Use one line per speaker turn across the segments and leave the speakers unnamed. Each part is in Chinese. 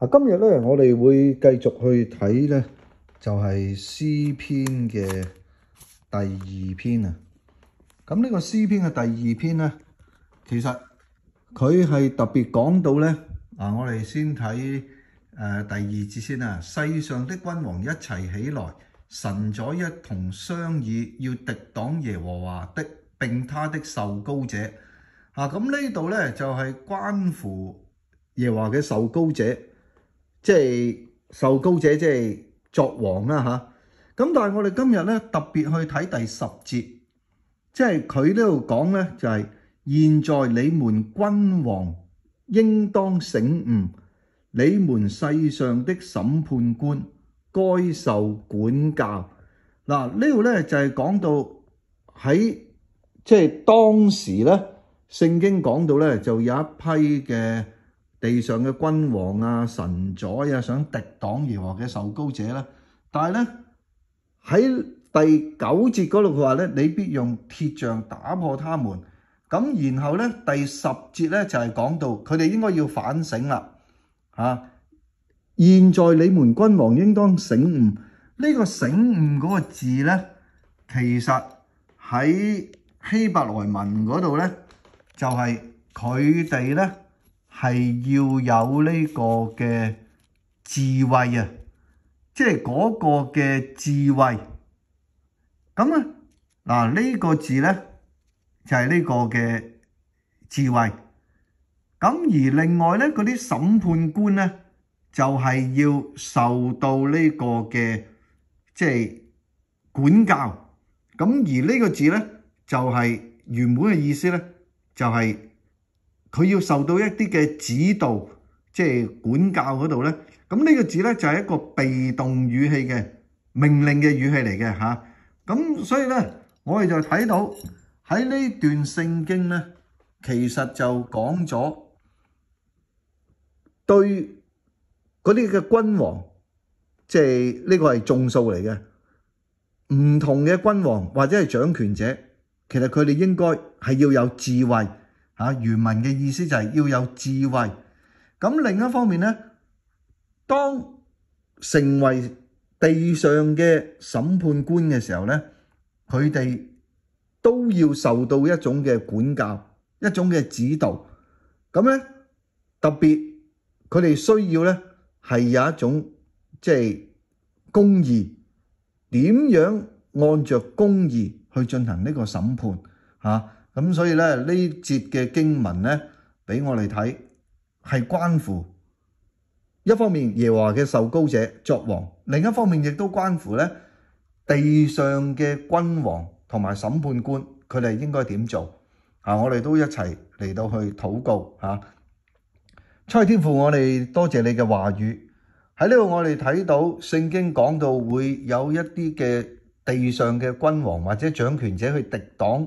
啊，今日咧，我哋会继续去睇咧，就系诗篇嘅第二篇啊。咁呢个诗篇嘅第二篇咧，其实佢系特别讲到咧。啊，我哋先睇诶第二节先啊。世上的君王一齐起来，神在一同商议，要敌挡耶和华的，并他的受高者。啊，咁呢度咧就系关乎耶和华嘅受高者。即系受高者即系作王啦嚇，咁但系我哋今日咧特別去睇第十節，即系佢呢度講咧就係現在你們君王應當醒悟，你們世上的審判官該受管教。嗱呢度咧就係講到喺即係當時咧，聖經講到咧就有一批嘅。地上嘅君王啊、神宰啊，想敌挡如何嘅受高者啦。但系咧喺第九节嗰度佢话咧，你必用铁杖打破他们。咁然后咧第十节咧就系讲到佢哋应该要反省啦。啊，现在你们君王应当醒悟。呢个醒悟嗰个字咧，其实喺希伯来文嗰度咧，就系佢哋咧。係要有呢個嘅智慧啊，即係嗰個嘅智慧。咁啊，嗱呢個字咧就係呢個嘅智慧。咁而另外咧，嗰啲審判官咧就係要受到呢個嘅即係管教。咁而呢個字咧就係原本嘅意思咧就係。佢要受到一啲嘅指導，即係管教嗰度咧。咁呢個字咧就係一個被動語氣嘅命令嘅語氣嚟嘅嚇。咁所以咧，我哋就睇到喺呢段聖經咧，其實就講咗對嗰啲嘅君王，即係呢個係眾數嚟嘅，唔同嘅君王或者係掌權者，其實佢哋應該係要有智慧。啊！漁民嘅意思就係要有智慧。咁另一方面咧，當成為地上嘅審判官嘅時候咧，佢哋都要受到一種嘅管教，一種嘅指導。咁咧，特別佢哋需要咧係有一種即係公義，點樣按着公義去進行呢個審判啊？咁所以咧呢節嘅經文咧俾我哋睇，係關乎一方面耶和華嘅受高者作王，另一方面亦都關乎咧地上嘅君王同埋審判官佢哋應該點做啊！我哋都一齊嚟到去祷告嚇。差天父，我哋多謝你嘅話語喺呢度，我哋睇到聖經講到會有一啲嘅地上嘅君王或者掌權者去敵挡。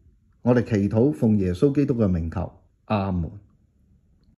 我哋祈祷，奉耶稣基督嘅名求，阿门。